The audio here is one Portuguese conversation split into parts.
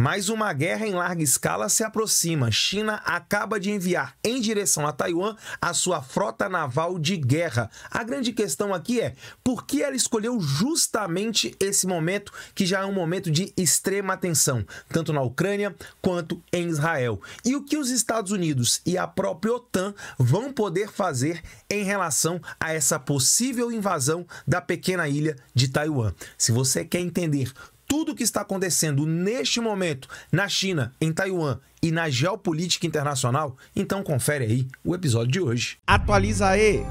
Mais uma guerra em larga escala se aproxima. China acaba de enviar em direção a Taiwan a sua frota naval de guerra. A grande questão aqui é por que ela escolheu justamente esse momento, que já é um momento de extrema tensão, tanto na Ucrânia quanto em Israel. E o que os Estados Unidos e a própria OTAN vão poder fazer em relação a essa possível invasão da pequena ilha de Taiwan? Se você quer entender tudo o que está acontecendo neste momento na China, em Taiwan e na geopolítica internacional, então confere aí o episódio de hoje. Atualiza aí!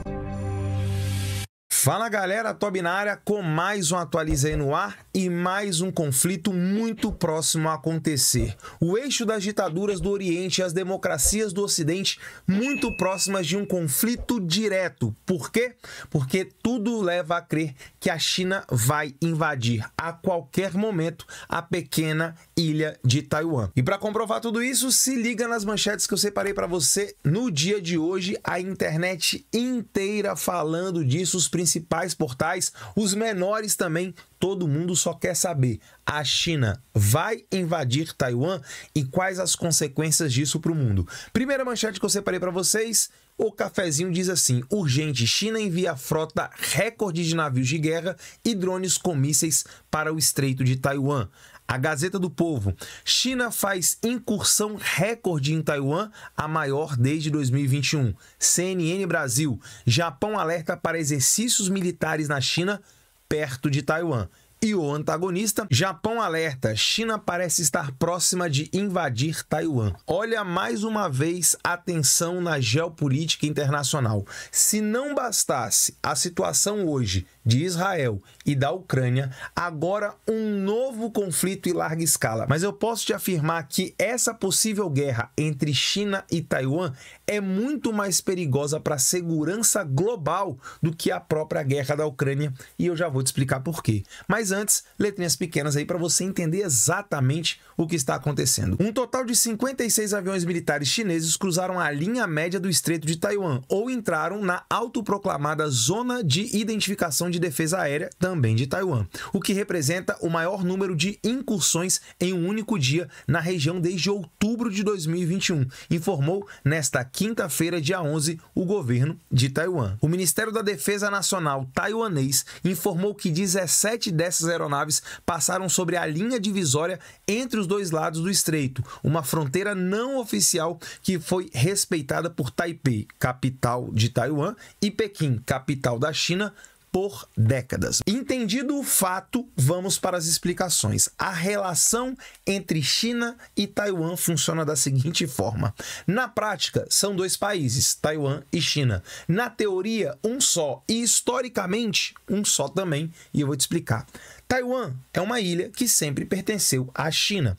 Fala galera, Tobi na área com mais um Atualiza aí no ar e mais um conflito muito próximo a acontecer. O eixo das ditaduras do Oriente e as democracias do Ocidente muito próximas de um conflito direto. Por quê? Porque tudo leva a crer que a China vai invadir a qualquer momento a pequena ilha de Taiwan. E para comprovar tudo isso, se liga nas manchetes que eu separei para você no dia de hoje, a internet inteira falando disso, os principais portais, os menores também todo mundo só quer saber: a China vai invadir Taiwan e quais as consequências disso para o mundo? Primeira manchete que eu separei para vocês. O cafezinho diz assim: urgente, China envia frota recorde de navios de guerra e drones com mísseis para o Estreito de Taiwan. A Gazeta do Povo. China faz incursão recorde em Taiwan, a maior desde 2021. CNN Brasil. Japão alerta para exercícios militares na China perto de Taiwan. E o antagonista, Japão alerta: China parece estar próxima de invadir Taiwan. Olha mais uma vez a tensão na geopolítica internacional. Se não bastasse a situação hoje de Israel e da Ucrânia, agora um novo conflito em larga escala. Mas eu posso te afirmar que essa possível guerra entre China e Taiwan é muito mais perigosa para a segurança global do que a própria guerra da Ucrânia, e eu já vou te explicar por quê. Mas mas antes, letrinhas pequenas aí para você entender exatamente o que está acontecendo. Um total de 56 aviões militares chineses cruzaram a linha média do Estreito de Taiwan ou entraram na autoproclamada Zona de Identificação de Defesa Aérea, também de Taiwan, o que representa o maior número de incursões em um único dia na região desde outubro de 2021, informou nesta quinta-feira, dia 11, o governo de Taiwan. O Ministério da Defesa Nacional taiwanês informou que 17 dessas essas aeronaves passaram sobre a linha divisória entre os dois lados do estreito, uma fronteira não oficial que foi respeitada por Taipei, capital de Taiwan, e Pequim, capital da China, por décadas. Entendido o fato, vamos para as explicações. A relação entre China e Taiwan funciona da seguinte forma: na prática, são dois países, Taiwan e China. Na teoria, um só e historicamente, um só também, e eu vou te explicar. Taiwan é uma ilha que sempre pertenceu à China.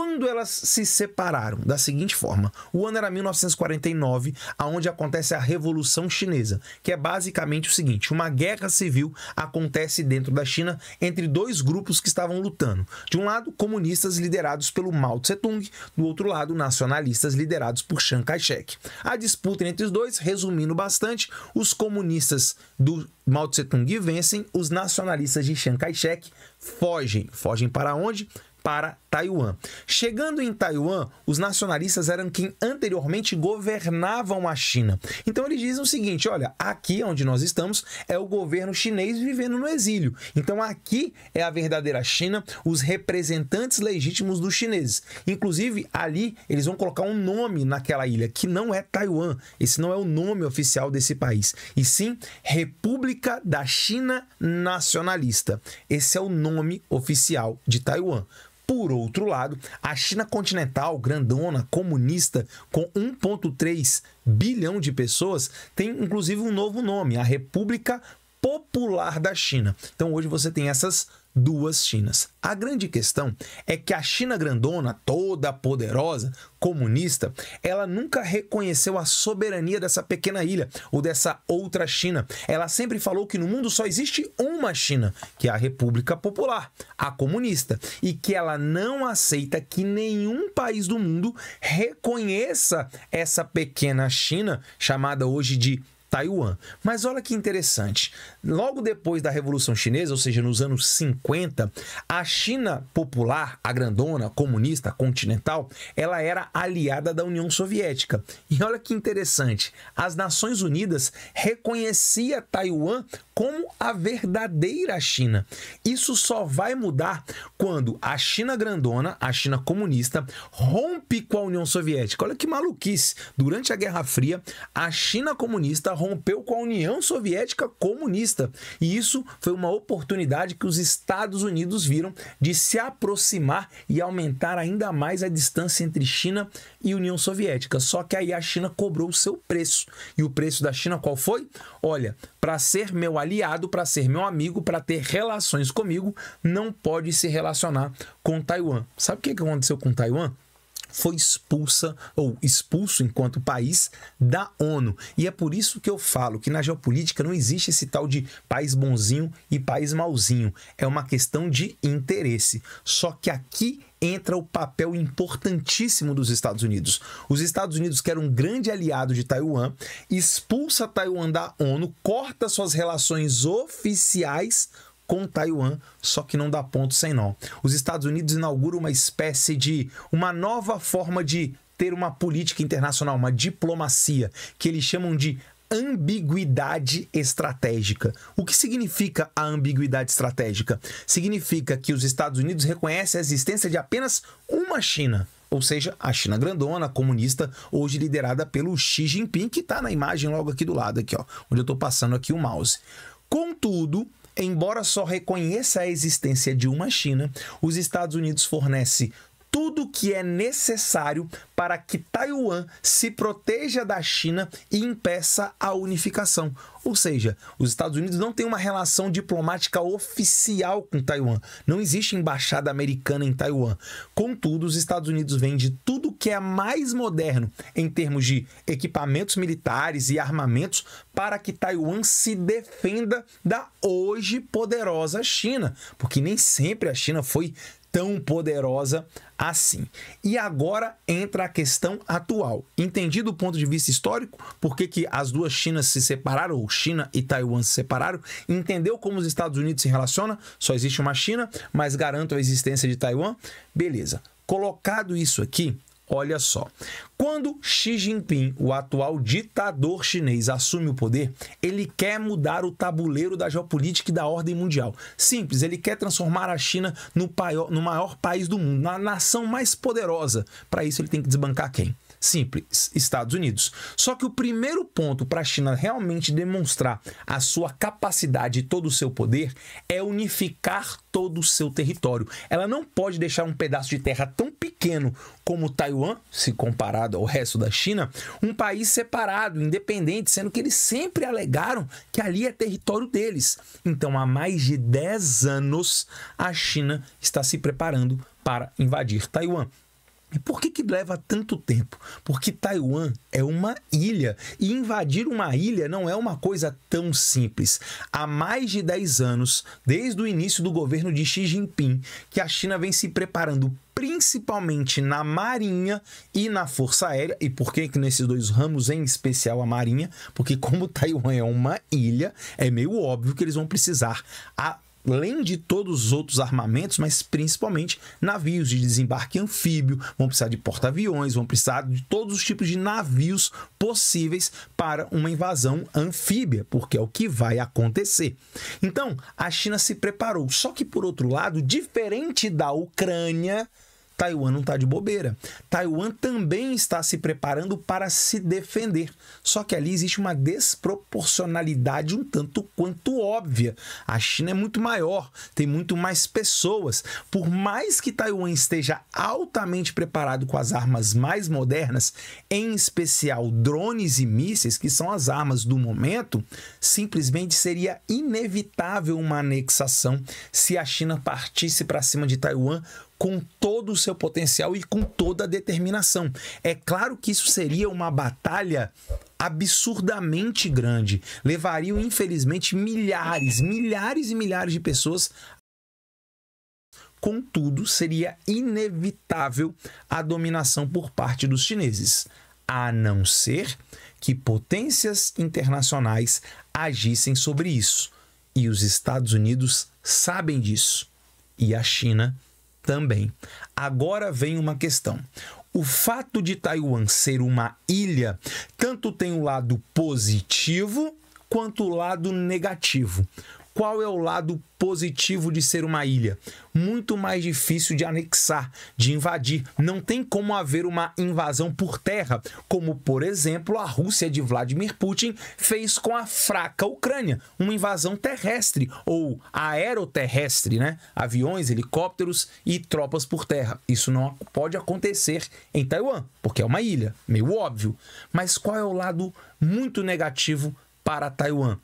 Quando elas se separaram? Da seguinte forma: o ano era 1949, aonde acontece a Revolução Chinesa, que é basicamente o seguinte: uma guerra civil acontece dentro da China entre dois grupos que estavam lutando. De um lado, comunistas liderados pelo Mao Tse-tung, do outro lado, nacionalistas liderados por Chiang Kai-shek. A disputa entre os dois, resumindo bastante, os comunistas do Mao Tse-tung vencem, os nacionalistas de Chiang Kai-shek fogem. Fogem para onde? para Taiwan. Chegando em Taiwan, os nacionalistas eram quem anteriormente governavam a China. Então eles dizem o seguinte: olha, aqui onde nós estamos é o governo chinês vivendo no exílio. Então aqui é a verdadeira China, os representantes legítimos dos chineses. Inclusive ali eles vão colocar um nome naquela ilha que não é Taiwan. Esse não é o nome oficial desse país, e sim República da China Nacionalista. Esse é o nome oficial de Taiwan. Por outro lado, a China continental, grandona, comunista, com 1,3 bilhão de pessoas, tem inclusive um novo nome, a República Popular da China. Então hoje você tem essas duas Chinas. A grande questão é que a China grandona, toda poderosa, comunista, ela nunca reconheceu a soberania dessa pequena ilha ou dessa outra China. Ela sempre falou que no mundo só existe uma China, que é a República Popular, a comunista, e que ela não aceita que nenhum país do mundo reconheça essa pequena China, chamada hoje de Taiwan. Mas olha que interessante. Logo depois da Revolução Chinesa, ou seja, nos anos 50, a China popular, a grandona, comunista, continental, ela era aliada da União Soviética. E olha que interessante. As Nações Unidas reconhecia Taiwan como a verdadeira China. Isso só vai mudar quando a China grandona, a China comunista, rompe com a União Soviética. Olha que maluquice. Durante a Guerra Fria, a China comunista rompeu com a União Soviética Comunista. E isso foi uma oportunidade que os Estados Unidos viram de se aproximar e aumentar ainda mais a distância entre China e União Soviética. Só que aí a China cobrou o seu preço. E o preço da China qual foi? Olha, para ser meu aliado, para ser meu amigo, para ter relações comigo, não pode se relacionar com Taiwan. Sabe o que aconteceu com Taiwan? foi expulsa ou expulso enquanto país da ONU. E é por isso que eu falo que na geopolítica não existe esse tal de país bonzinho e país mauzinho. É uma questão de interesse. Só que aqui entra o papel importantíssimo dos Estados Unidos. Os Estados Unidos, que era um grande aliado de Taiwan, expulsa Taiwan da ONU, corta suas relações oficiais com Taiwan, só que não dá ponto sem nó. Os Estados Unidos inauguram uma espécie de uma nova forma de ter uma política internacional, uma diplomacia, que eles chamam de ambiguidade estratégica. O que significa a ambiguidade estratégica? Significa que os Estados Unidos reconhecem a existência de apenas uma China ou seja, a China grandona, comunista, hoje liderada pelo Xi Jinping, que está na imagem logo aqui do lado, aqui, ó, onde eu estou passando aqui o mouse. Contudo, Embora só reconheça a existência de uma China, os Estados Unidos fornece tudo o que é necessário para que Taiwan se proteja da China e impeça a unificação. Ou seja, os Estados Unidos não têm uma relação diplomática oficial com Taiwan. Não existe embaixada americana em Taiwan. Contudo, os Estados Unidos vendem tudo o que é mais moderno em termos de equipamentos militares e armamentos para que Taiwan se defenda da hoje poderosa China, porque nem sempre a China foi tão poderosa assim. E agora entra a questão atual. Entendido o ponto de vista histórico, por que, que as duas Chinas se separaram, ou China e Taiwan se separaram, entendeu como os Estados Unidos se relacionam, só existe uma China, mas garanto a existência de Taiwan, beleza. Colocado isso aqui, Olha só, quando Xi Jinping, o atual ditador chinês, assume o poder, ele quer mudar o tabuleiro da geopolítica e da ordem mundial. Simples, ele quer transformar a China no, maior país do mundo, na nação mais poderosa. Para isso, ele tem que desbancar quem? Simples, Estados Unidos. Só que o primeiro ponto para a China realmente demonstrar a sua capacidade e todo o seu poder é unificar todo o seu território. Ela não pode deixar um pedaço de terra tão pequeno como Taiwan, se comparado ao resto da China, um país separado, independente, sendo que eles sempre alegaram que ali é território deles. Então, há mais de 10 anos, a China está se preparando para invadir Taiwan. E por que, que leva tanto tempo? Porque Taiwan é uma ilha e invadir uma ilha não é uma coisa tão simples. Há mais de 10 anos, desde o início do governo de Xi Jinping, que a China vem se preparando principalmente na Marinha e na Força Aérea. E por que, que nesses dois ramos, em especial a Marinha? Porque, como Taiwan é uma ilha, é meio óbvio que eles vão precisar a além de todos os outros armamentos, mas principalmente navios de desembarque anfíbio, vão precisar de porta-aviões, vão precisar de todos os tipos de navios possíveis para uma invasão anfíbia, porque é o que vai acontecer. Então, a China se preparou. Só que, por outro lado, diferente da Ucrânia, Taiwan não está de bobeira. Taiwan também está se preparando para se defender. Só que ali existe uma desproporcionalidade um tanto quanto óbvia. A China é muito maior, tem muito mais pessoas. Por mais que Taiwan esteja altamente preparado com as armas mais modernas, em especial drones e mísseis, que são as armas do momento, simplesmente seria inevitável uma anexação se a China partisse para cima de Taiwan com todo o seu potencial e com toda a determinação. É claro que isso seria uma batalha absurdamente grande. levaria infelizmente, milhares, milhares e milhares de pessoas Contudo, seria inevitável a dominação por parte dos chineses, a não ser que potências internacionais agissem sobre isso. E os Estados Unidos sabem disso. E a China também. Agora vem uma questão. O fato de Taiwan ser uma ilha tanto tem o um lado positivo quanto o lado negativo. Qual é o lado positivo de ser uma ilha? Muito mais difícil de anexar, de invadir. Não tem como haver uma invasão por terra, como, por exemplo, a Rússia de Vladimir Putin fez com a fraca Ucrânia, uma invasão terrestre ou aeroterrestre, né? Aviões, helicópteros e tropas por terra. Isso não pode acontecer em Taiwan, porque é uma ilha, meio óbvio. Mas qual é o lado muito negativo para Taiwan?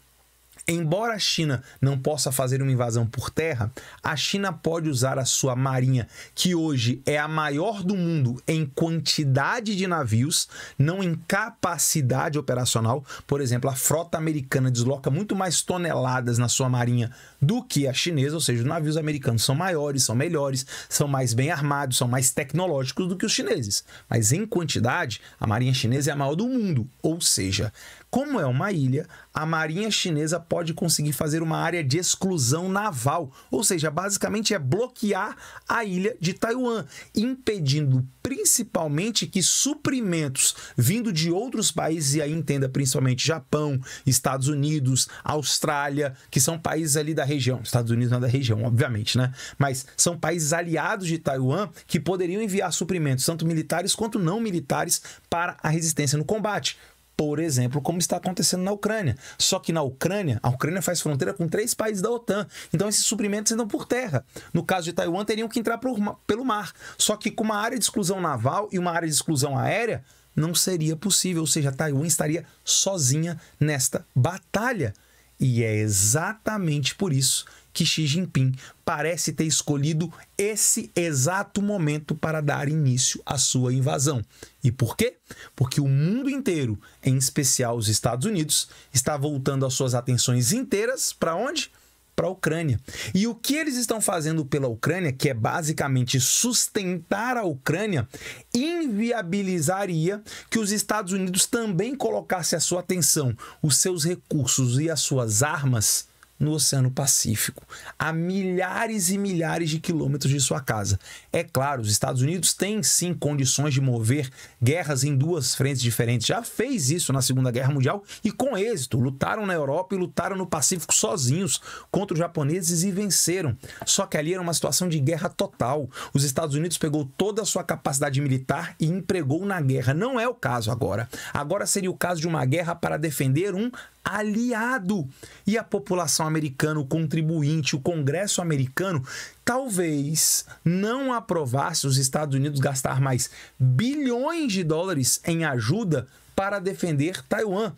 Embora a China não possa fazer uma invasão por terra, a China pode usar a sua marinha, que hoje é a maior do mundo em quantidade de navios, não em capacidade operacional. Por exemplo, a frota americana desloca muito mais toneladas na sua marinha do que a chinesa, ou seja, os navios americanos são maiores, são melhores, são mais bem armados, são mais tecnológicos do que os chineses. Mas em quantidade, a marinha chinesa é a maior do mundo, ou seja, como é uma ilha, a marinha chinesa pode conseguir fazer uma área de exclusão naval, ou seja, basicamente é bloquear a ilha de Taiwan, impedindo principalmente que suprimentos vindo de outros países, e aí entenda principalmente Japão, Estados Unidos, Austrália, que são países ali da região, Estados Unidos não é da região, obviamente, né? Mas são países aliados de Taiwan que poderiam enviar suprimentos, tanto militares quanto não militares, para a resistência no combate por exemplo, como está acontecendo na Ucrânia. Só que na Ucrânia, a Ucrânia faz fronteira com três países da OTAN. Então esses suprimentos entram por terra. No caso de Taiwan, teriam que entrar por, pelo mar. Só que com uma área de exclusão naval e uma área de exclusão aérea, não seria possível. Ou seja, Taiwan estaria sozinha nesta batalha. E é exatamente por isso que Xi Jinping parece ter escolhido esse exato momento para dar início à sua invasão. E por quê? Porque o mundo inteiro, em especial os Estados Unidos, está voltando as suas atenções inteiras para onde? Para a Ucrânia. E o que eles estão fazendo pela Ucrânia, que é basicamente sustentar a Ucrânia, inviabilizaria que os Estados Unidos também colocasse a sua atenção, os seus recursos e as suas armas no Oceano Pacífico, a milhares e milhares de quilômetros de sua casa. É claro, os Estados Unidos têm sim condições de mover guerras em duas frentes diferentes. Já fez isso na Segunda Guerra Mundial e com êxito. Lutaram na Europa e lutaram no Pacífico sozinhos contra os japoneses e venceram. Só que ali era uma situação de guerra total. Os Estados Unidos pegou toda a sua capacidade militar e empregou na guerra. Não é o caso agora. Agora seria o caso de uma guerra para defender um aliado. E a população americana, o contribuinte, o Congresso americano, talvez não aprovasse os Estados Unidos gastar mais bilhões de dólares em ajuda para defender Taiwan.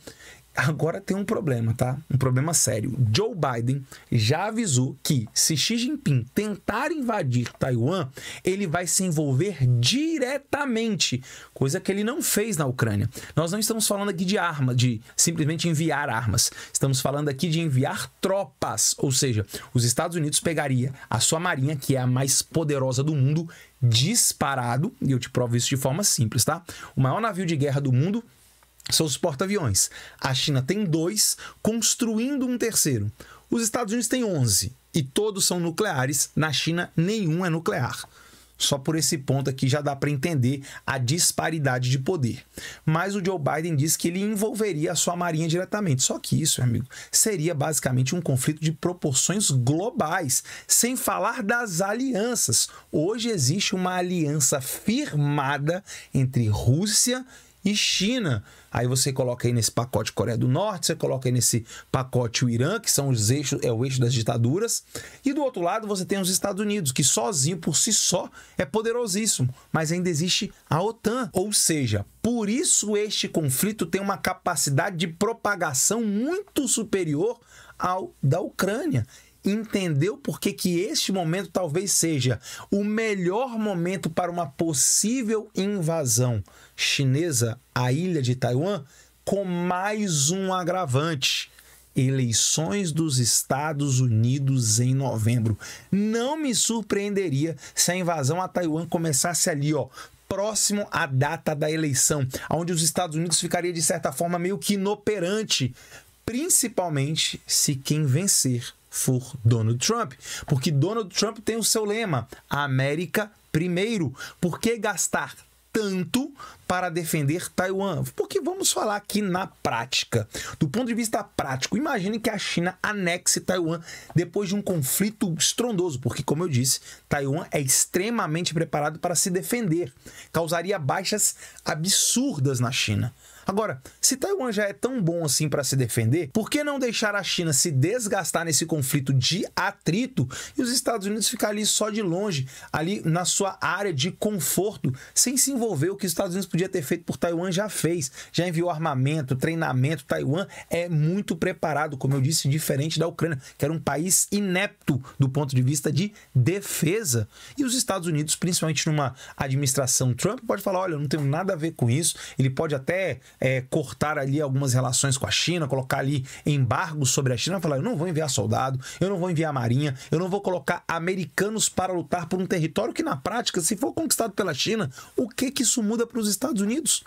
Agora tem um problema, tá? Um problema sério. Joe Biden já avisou que se Xi Jinping tentar invadir Taiwan, ele vai se envolver diretamente, coisa que ele não fez na Ucrânia. Nós não estamos falando aqui de arma, de simplesmente enviar armas. Estamos falando aqui de enviar tropas, ou seja, os Estados Unidos pegaria a sua marinha, que é a mais poderosa do mundo, disparado, e eu te provo isso de forma simples, tá? O maior navio de guerra do mundo são os porta-aviões. A China tem dois, construindo um terceiro. Os Estados Unidos têm 11 e todos são nucleares. Na China, nenhum é nuclear. Só por esse ponto aqui já dá para entender a disparidade de poder. Mas o Joe Biden diz que ele envolveria a sua marinha diretamente. Só que isso, amigo, seria basicamente um conflito de proporções globais, sem falar das alianças. Hoje existe uma aliança firmada entre Rússia e e China. Aí você coloca aí nesse pacote Coreia do Norte, você coloca aí nesse pacote o Irã, que são os eixos, é o eixo das ditaduras. E do outro lado você tem os Estados Unidos, que sozinho por si só é poderosíssimo, mas ainda existe a OTAN. Ou seja, por isso este conflito tem uma capacidade de propagação muito superior ao da Ucrânia entender o porquê que este momento talvez seja o melhor momento para uma possível invasão chinesa à ilha de Taiwan, com mais um agravante eleições dos Estados Unidos em novembro. Não me surpreenderia se a invasão a Taiwan começasse ali, ó, próximo à data da eleição, onde os Estados Unidos ficaria de certa forma meio que inoperante, principalmente se quem vencer for Donald Trump, porque Donald Trump tem o seu lema: a América primeiro. Por que gastar tanto para defender Taiwan? Porque vamos falar aqui na prática. Do ponto de vista prático, imagine que a China anexe Taiwan depois de um conflito estrondoso, porque, como eu disse, Taiwan é extremamente preparado para se defender, causaria baixas absurdas na China. Agora, se Taiwan já é tão bom assim para se defender, por que não deixar a China se desgastar nesse conflito de atrito e os Estados Unidos ficar ali só de longe, ali na sua área de conforto, sem se envolver? O que os Estados Unidos podia ter feito por Taiwan já fez, já enviou armamento, treinamento. Taiwan é muito preparado, como eu disse, diferente da Ucrânia, que era um país inepto do ponto de vista de defesa. E os Estados Unidos, principalmente numa administração Trump, pode falar: olha, eu não tenho nada a ver com isso. Ele pode até é, cortar ali algumas relações com a China, colocar ali embargos sobre a China, falar: eu não vou enviar soldado, eu não vou enviar marinha, eu não vou colocar americanos para lutar por um território que, na prática, se for conquistado pela China, o que que isso muda para os Estados Unidos?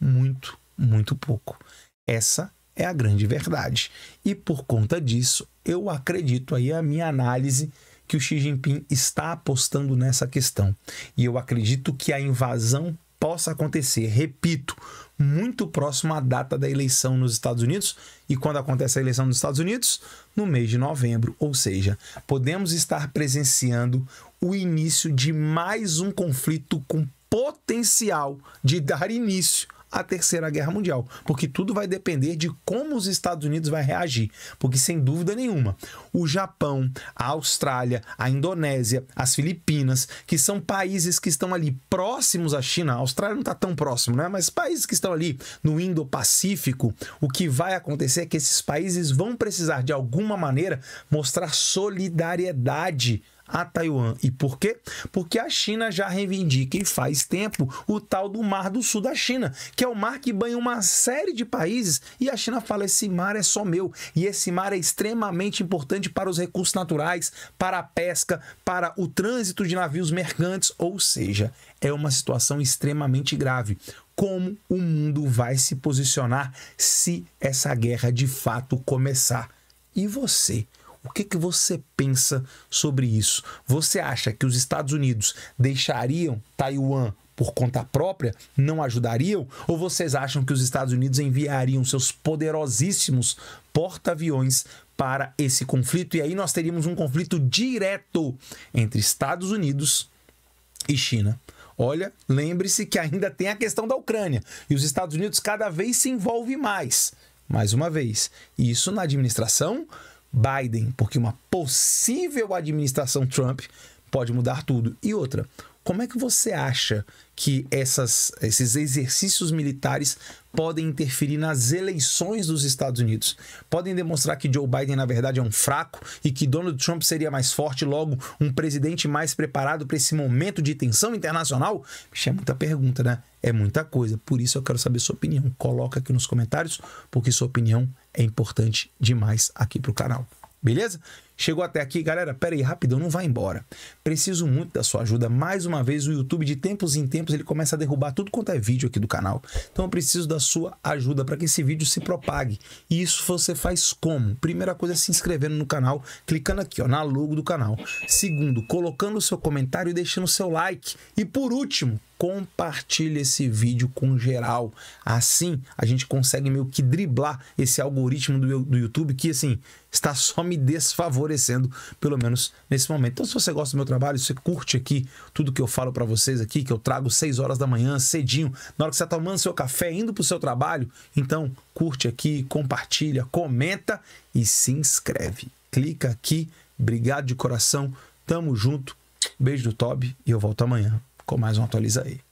Muito, muito pouco. Essa é a grande verdade. E por conta disso, eu acredito aí a minha análise que o Xi Jinping está apostando nessa questão. E eu acredito que a invasão possa acontecer, repito, muito próximo à data da eleição nos Estados Unidos. E quando acontece a eleição nos Estados Unidos? No mês de novembro. Ou seja, podemos estar presenciando o início de mais um conflito com potencial de dar início a Terceira Guerra Mundial, porque tudo vai depender de como os Estados Unidos vai reagir, porque sem dúvida nenhuma, o Japão, a Austrália, a Indonésia, as Filipinas, que são países que estão ali próximos à China, a Austrália não está tão próximo, né? Mas países que estão ali no Indo-Pacífico, o que vai acontecer é que esses países vão precisar de alguma maneira mostrar solidariedade a Taiwan. E por quê? Porque a China já reivindica e faz tempo o tal do Mar do Sul da China, que é o mar que banha uma série de países e a China fala esse mar é só meu e esse mar é extremamente importante para os recursos naturais, para a pesca, para o trânsito de navios mercantes, ou seja, é uma situação extremamente grave como o mundo vai se posicionar se essa guerra de fato começar. E você? O que, que você pensa sobre isso? Você acha que os Estados Unidos deixariam Taiwan por conta própria, não ajudariam? Ou vocês acham que os Estados Unidos enviariam seus poderosíssimos porta-aviões para esse conflito? E aí nós teríamos um conflito direto entre Estados Unidos e China. Olha, lembre-se que ainda tem a questão da Ucrânia e os Estados Unidos cada vez se envolve mais. Mais uma vez, isso na administração Biden, porque uma possível administração Trump pode mudar tudo. E outra, como é que você acha que essas, esses exercícios militares podem interferir nas eleições dos Estados Unidos. Podem demonstrar que Joe Biden, na verdade, é um fraco e que Donald Trump seria mais forte, logo, um presidente mais preparado para esse momento de tensão internacional? Isso é muita pergunta, né? É muita coisa. Por isso eu quero saber sua opinião. Coloca aqui nos comentários, porque sua opinião é importante demais aqui para o canal. Beleza? Chegou até aqui, galera, pera aí, rapidão, não vai embora. Preciso muito da sua ajuda. Mais uma vez, o YouTube, de tempos em tempos, ele começa a derrubar tudo quanto é vídeo aqui do canal. Então eu preciso da sua ajuda para que esse vídeo se propague. E isso você faz como? Primeira coisa é se inscrevendo no canal, clicando aqui, ó, na logo do canal. Segundo, colocando o seu comentário e deixando o seu like. E por último, compartilha esse vídeo com geral. Assim, a gente consegue meio que driblar esse algoritmo do, do YouTube que, assim, está só me desfavorecendo, pelo menos nesse momento. Então, se você gosta do meu trabalho, se você curte aqui tudo que eu falo para vocês aqui, que eu trago 6 horas da manhã, cedinho, na hora que você está tomando seu café, indo para o seu trabalho, então curte aqui, compartilha, comenta e se inscreve. Clica aqui. Obrigado de coração. Tamo junto. Beijo do Toby e eu volto amanhã com mais uma atualiza aí.